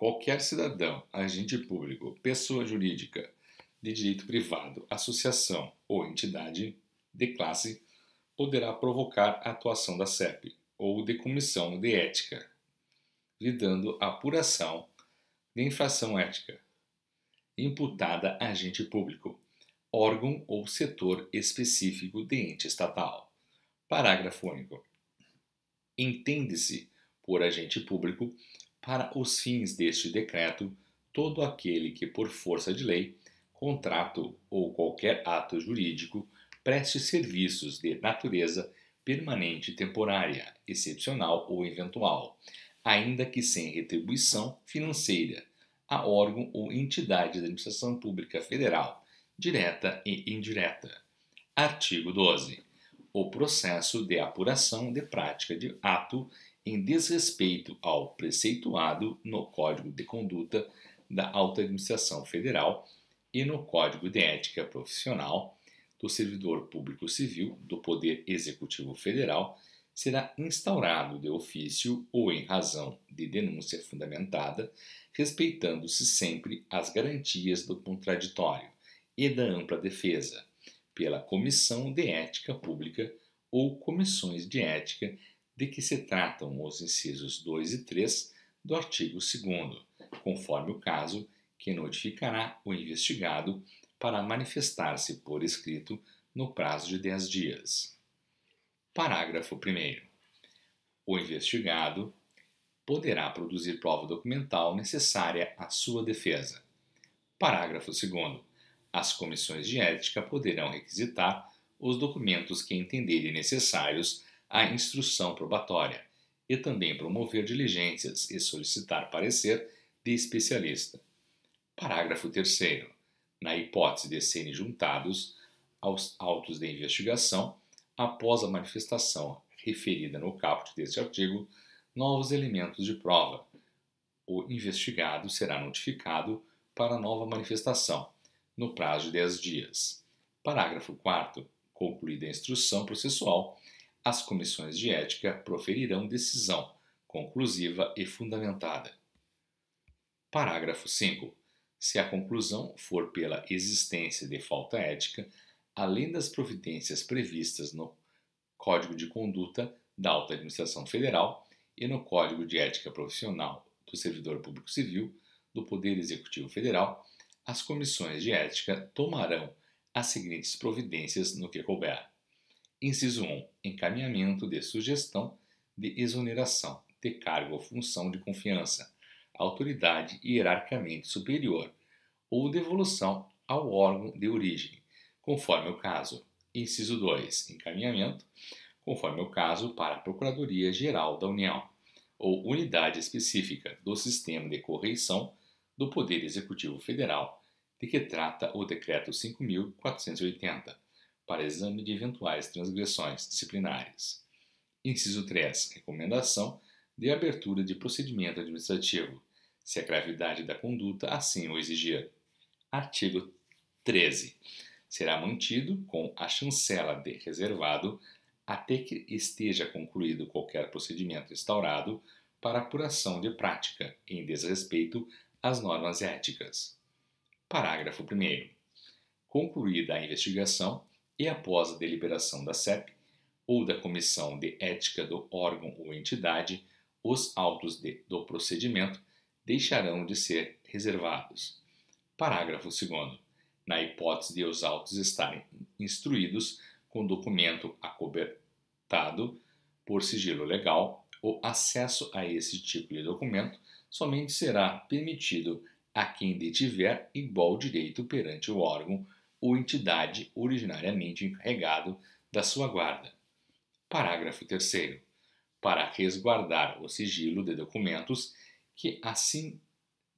qualquer cidadão, agente público, pessoa jurídica de direito privado, associação ou entidade de classe poderá provocar a atuação da CEP ou de comissão de ética, lidando a apuração de infração ética imputada a agente público, órgão ou setor específico de ente estatal. Parágrafo único. Entende-se por agente público para os fins deste decreto todo aquele que, por força de lei, contrato ou qualquer ato jurídico preste serviços de natureza permanente, temporária, excepcional ou eventual, ainda que sem retribuição financeira, a órgão ou entidade da administração pública federal, direta e indireta. Artigo 12. O processo de apuração de prática de ato em desrespeito ao preceituado no Código de Conduta da Alta Administração Federal e no Código de Ética Profissional do Servidor Público Civil do Poder Executivo Federal será instaurado de ofício ou em razão de denúncia fundamentada, respeitando-se sempre as garantias do contraditório e da ampla defesa, pela Comissão de Ética Pública ou comissões de ética de que se tratam os incisos 2 e 3 do artigo 2, conforme o caso, que notificará o investigado para manifestar-se por escrito no prazo de 10 dias. Parágrafo 1. O investigado poderá produzir prova documental necessária à sua defesa. Parágrafo 2. As comissões de ética poderão requisitar os documentos que entenderem necessários a instrução probatória e também promover diligências e solicitar parecer de especialista. Parágrafo 3. Na hipótese de serem juntados aos autos de investigação, após a manifestação referida no caput deste artigo, novos elementos de prova. O investigado será notificado para nova manifestação, no prazo de 10 dias. Parágrafo 4. Concluída a instrução processual, as comissões de ética proferirão decisão conclusiva e fundamentada. Parágrafo 5. Se a conclusão for pela existência de falta ética, além das providências previstas no Código de Conduta da Alta Administração Federal e no Código de Ética Profissional do Servidor Público Civil do Poder Executivo Federal, as comissões de ética tomarão as seguintes providências no que couber: Inciso 1. Encaminhamento de sugestão de exoneração de cargo ou função de confiança, autoridade hierarquicamente superior ou devolução ao órgão de origem, conforme o caso. Inciso 2. Encaminhamento, conforme o caso, para a Procuradoria Geral da União ou unidade específica do sistema de correição do Poder Executivo Federal, de que trata o Decreto 5.480 para exame de eventuais transgressões disciplinares. Inciso 3. Recomendação de abertura de procedimento administrativo, se a gravidade da conduta assim o exigir. Artigo 13. Será mantido com a chancela de reservado até que esteja concluído qualquer procedimento instaurado para apuração de prática em desrespeito às normas éticas. Parágrafo 1. Concluída a investigação, e após a deliberação da CEP ou da Comissão de Ética do órgão ou entidade, os autos de, do procedimento deixarão de ser reservados. Parágrafo 2. Na hipótese de os autos estarem instruídos com documento acobertado por sigilo legal, o acesso a esse tipo de documento somente será permitido a quem detiver igual direito perante o órgão ou entidade originariamente encarregado da sua guarda. Parágrafo 3. Para resguardar o sigilo de documentos que assim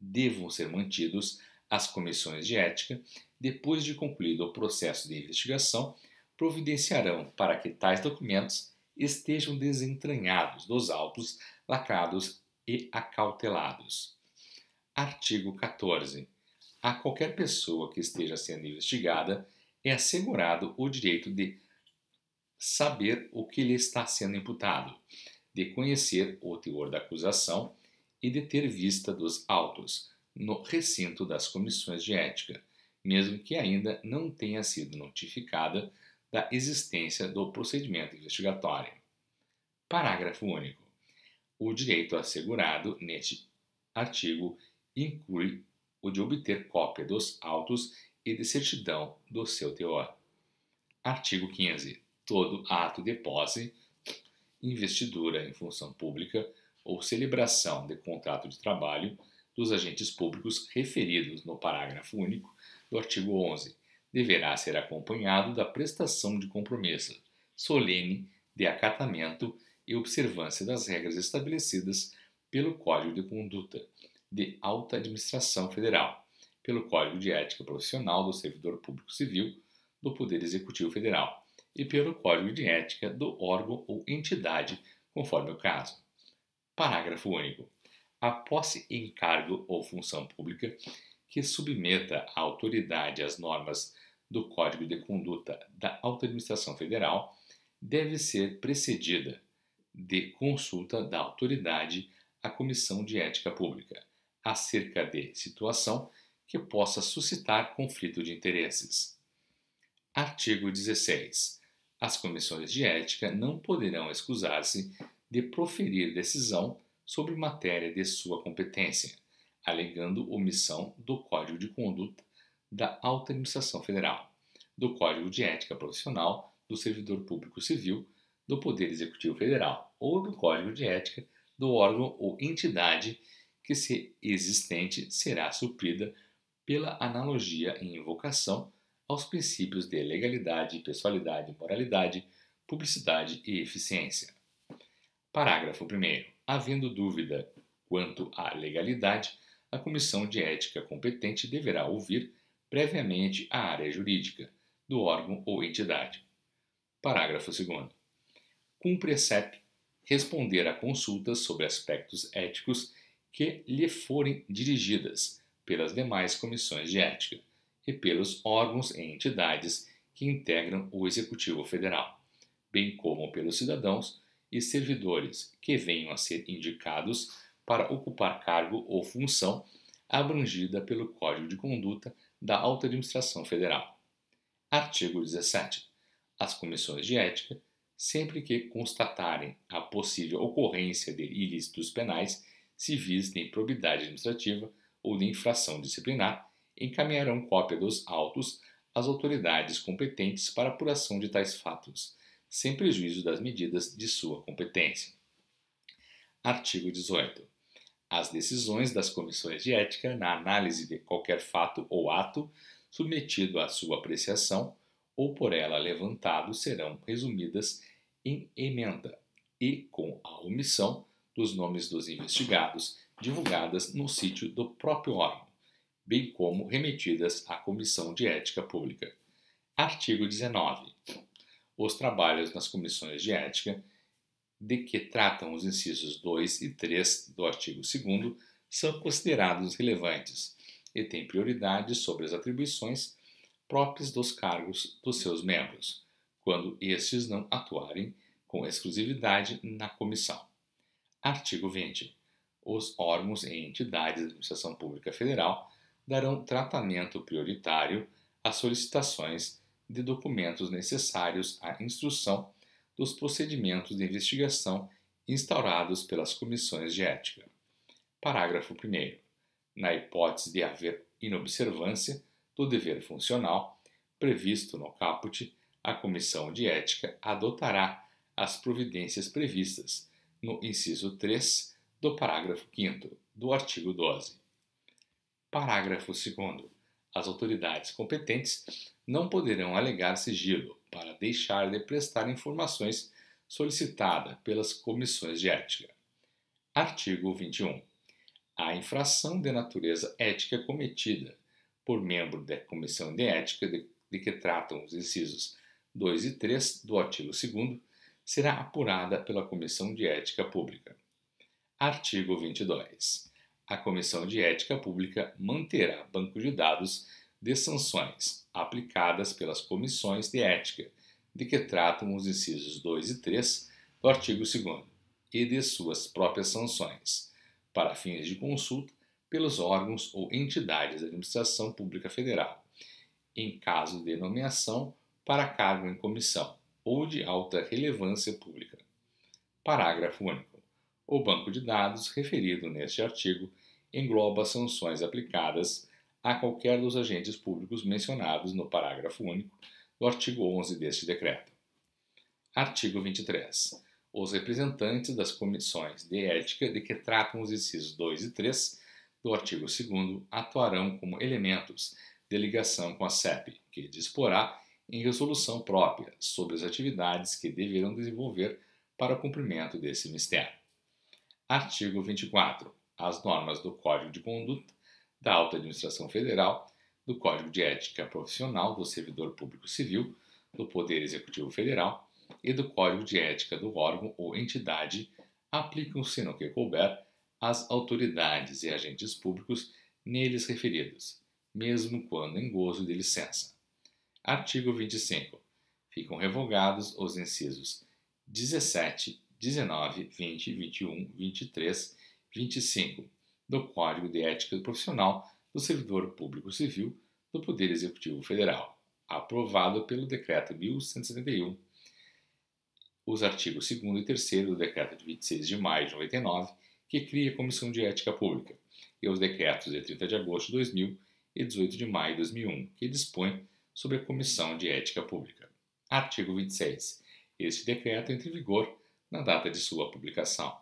devam ser mantidos as comissões de ética, depois de concluído o processo de investigação, providenciarão para que tais documentos estejam desentranhados dos autos, lacrados e acautelados. Artigo 14 a qualquer pessoa que esteja sendo investigada é assegurado o direito de saber o que lhe está sendo imputado, de conhecer o teor da acusação e de ter vista dos autos no recinto das comissões de ética, mesmo que ainda não tenha sido notificada da existência do procedimento investigatório. Parágrafo único. O direito assegurado neste artigo inclui o de obter cópia dos autos e de certidão do seu teor. Artigo 15. Todo ato de posse, investidura em função pública ou celebração de contrato de trabalho dos agentes públicos referidos no parágrafo único do artigo 11 deverá ser acompanhado da prestação de compromisso solene de acatamento e observância das regras estabelecidas pelo Código de Conduta de Alta Administração Federal, pelo Código de Ética Profissional do Servidor Público Civil do Poder Executivo Federal e pelo Código de Ética do órgão ou entidade, conforme o caso. Parágrafo único. A posse em cargo ou função pública que submeta a autoridade às normas do Código de Conduta da Alta Administração Federal deve ser precedida de consulta da autoridade à Comissão de Ética Pública acerca de situação que possa suscitar conflito de interesses. Artigo 16. As comissões de ética não poderão excusar-se de proferir decisão sobre matéria de sua competência, alegando omissão do Código de Conduta da Alta Administração Federal, do Código de Ética Profissional do Servidor Público Civil, do Poder Executivo Federal ou do Código de Ética do órgão ou entidade que se existente será suprida pela analogia em invocação aos princípios de legalidade, pessoalidade, moralidade, publicidade e eficiência. Parágrafo 1. Havendo dúvida quanto à legalidade, a comissão de ética competente deverá ouvir previamente a área jurídica do órgão ou entidade. Parágrafo 2. Cumpre-se responder a consultas sobre aspectos éticos que lhe forem dirigidas pelas demais comissões de ética e pelos órgãos e entidades que integram o Executivo Federal, bem como pelos cidadãos e servidores que venham a ser indicados para ocupar cargo ou função abrangida pelo Código de Conduta da Alta Administração Federal. Artigo 17. As comissões de ética, sempre que constatarem a possível ocorrência de ilícitos penais, civis de improbidade administrativa ou de infração disciplinar encaminharão cópia dos autos às autoridades competentes para apuração de tais fatos, sem prejuízo das medidas de sua competência. Artigo 18. As decisões das comissões de ética na análise de qualquer fato ou ato submetido à sua apreciação ou por ela levantado serão resumidas em emenda e, com a omissão dos nomes dos investigados divulgadas no sítio do próprio órgão, bem como remetidas à Comissão de Ética Pública. Artigo 19. Os trabalhos nas comissões de ética de que tratam os incisos 2 e 3 do artigo 2 são considerados relevantes e têm prioridade sobre as atribuições próprias dos cargos dos seus membros, quando estes não atuarem com exclusividade na comissão. Artigo 20. Os órgãos e entidades da administração pública federal darão tratamento prioritário às solicitações de documentos necessários à instrução dos procedimentos de investigação instaurados pelas comissões de ética. Parágrafo 1. Na hipótese de haver inobservância do dever funcional previsto no caput, a comissão de ética adotará as providências previstas no inciso 3 do parágrafo 5 do artigo 12. Parágrafo 2. As autoridades competentes não poderão alegar sigilo para deixar de prestar informações solicitadas pelas comissões de ética. Artigo 21. A infração de natureza ética cometida por membro da comissão de ética de, de que tratam os incisos 2 e 3 do artigo 2 será apurada pela Comissão de Ética Pública. Artigo 22. A Comissão de Ética Pública manterá banco de dados de sanções aplicadas pelas comissões de ética, de que tratam os incisos 2 e 3 do artigo 2, e de suas próprias sanções, para fins de consulta pelos órgãos ou entidades da administração pública federal, em caso de nomeação para cargo em comissão ou de alta relevância pública. Parágrafo único. O banco de dados referido neste artigo engloba sanções aplicadas a qualquer dos agentes públicos mencionados no parágrafo único do artigo 11 deste decreto. Artigo 23. Os representantes das comissões de ética de que tratam os incisos 2 e 3 do artigo 2 atuarão como elementos de ligação com a CEP, que disporá em resolução própria sobre as atividades que deverão desenvolver para o cumprimento desse mistério. Artigo 24. As normas do Código de Conduta da Alta Administração Federal, do Código de Ética Profissional do Servidor Público Civil, do Poder Executivo Federal e do Código de Ética do órgão ou entidade aplicam-se no que couber às autoridades e agentes públicos neles referidos, mesmo quando em gozo de licença. Artigo 25. Ficam revogados os incisos 17, 19, 20, 21, 23, 25 do Código de Ética Profissional do Servidor Público Civil do Poder Executivo Federal, aprovado pelo Decreto 1171. Os artigos 2 e 3 do Decreto de 26 de maio de 99, que cria a Comissão de Ética Pública, e os decretos de 30 de agosto de 2000 e 18 de maio de 2001, que dispõem sobre a Comissão de Ética Pública. Artigo 26. Este decreto entra em vigor na data de sua publicação.